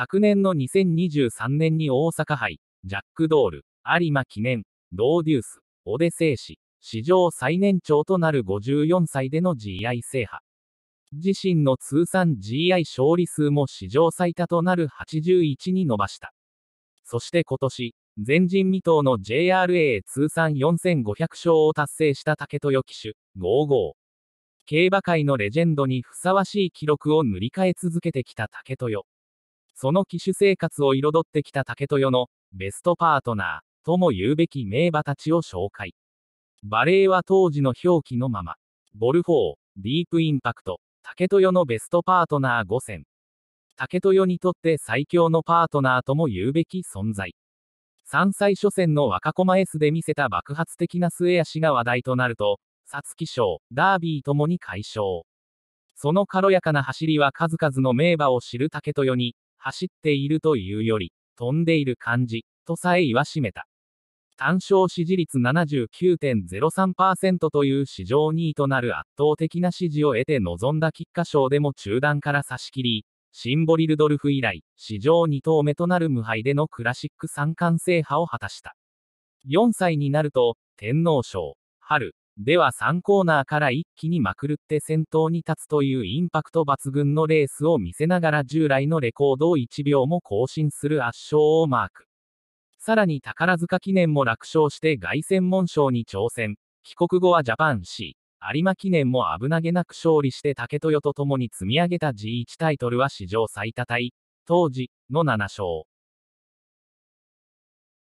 昨年の2023年に大阪杯、ジャックドール、有馬記念、ドーデュース、オデセイ氏、史上最年長となる54歳での GI 制覇。自身の通算 GI 勝利数も史上最多となる81に伸ばした。そして今年、前人未到の JRA 通算4500勝を達成した竹豊騎手、55。競馬界のレジェンドにふさわしい記録を塗り替え続けてきた竹豊。その騎手生活を彩ってきた竹豊のベストパートナーとも言うべき名馬たちを紹介。バレーは当時の表記のまま。ボルフォー、ディープインパクト、竹豊のベストパートナー5選。竹豊にとって最強のパートナーとも言うべき存在。3歳初戦の若駒 S で見せた爆発的な末足が話題となると、皐月賞、ダービーともに快勝。その軽やかな走りは数々の名馬を知る竹豊に、走っているというより、飛んでいる感じ、とさえ言わしめた。単勝支持率79.03%という史上2位となる圧倒的な支持を得て臨んだ菊花賞でも中断から差し切り、シンボリルドルフ以来、史上2頭目となる無敗でのクラシック三冠制覇を果たした。4歳になると、天皇賞、春、では3コーナーから一気にまくるって先頭に立つというインパクト抜群のレースを見せながら従来のレコードを1秒も更新する圧勝をマーク。さらに宝塚記念も楽勝して凱旋門賞に挑戦。帰国後はジャパン C、有馬記念も危なげなく勝利して竹豊と共に積み上げた G1 タイトルは史上最多タイ、当時の7勝。